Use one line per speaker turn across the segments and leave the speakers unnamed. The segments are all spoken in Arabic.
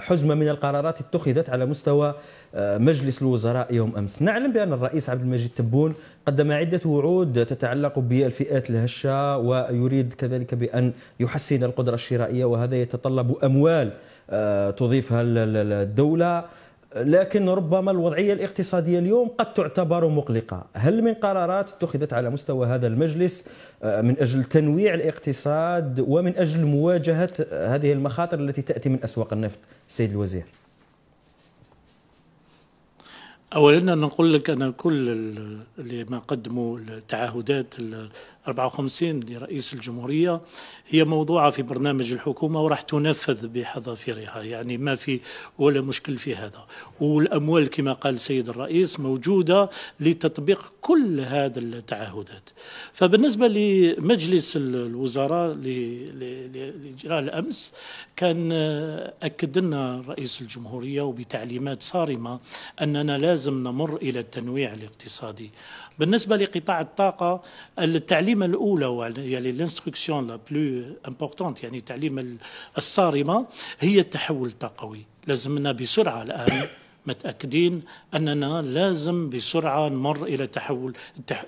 حزمة من القرارات اتخذت على مستوى آه، مجلس الوزراء يوم أمس نعلم بأن الرئيس عبد المجيد تبون قدم عدة وعود تتعلق بالفئات الهشة ويريد كذلك بأن يحسن القدرة الشرائية وهذا يتطلب أموال آه، تضيفها الدولة لكن ربما الوضعية الاقتصادية اليوم قد تعتبر مقلقة هل من قرارات اتخذت على مستوى هذا المجلس آه، من أجل تنويع الاقتصاد ومن أجل مواجهة آه، هذه المخاطر التي تأتي من أسواق النفط سيد الوزير
اولا نقول لك انا كل اللي ما قدموا التعهدات ال 54 لرئيس الجمهوريه هي موضوعه في برنامج الحكومه وراح تنفذ بحذافيرها يعني ما في ولا مشكل في هذا والاموال كما قال السيد الرئيس موجوده لتطبيق كل هذا التعهدات فبالنسبه لمجلس الوزراء لاجراء الامس كان اكد لنا رئيس الجمهوريه وبتعليمات صارمه اننا لازم لازم نمر إلى التنويع الاقتصادي بالنسبة لقطاع الطاقة التعليم الأولى يعني الانستركسيون لا بلو امبورتونت يعني التعليم الصارمة هي التحول الطاقوي لازمنا بسرعة الآن متأكدين أننا لازم بسرعة نمر إلى تحول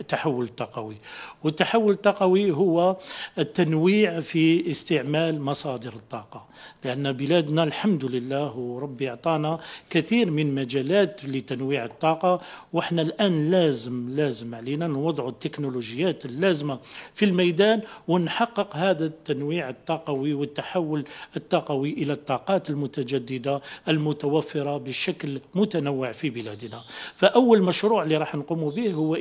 تحول تقوي والتحول التقوي هو التنويع في استعمال مصادر الطاقة لأن بلادنا الحمد لله وربي أعطانا كثير من مجالات لتنويع الطاقة وإحنا الآن لازم لازم علينا نوضع التكنولوجيات اللازمة في الميدان ونحقق هذا التنويع الطاقوي والتحول الطاقوي إلى الطاقات المتجددة المتوفرة بشكل متنوع في بلادنا فأول مشروع اللي راح نقوم به هو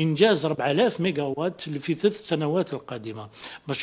إنجاز 4000 ميجاوات في ثلاث سنوات القادمة مشروع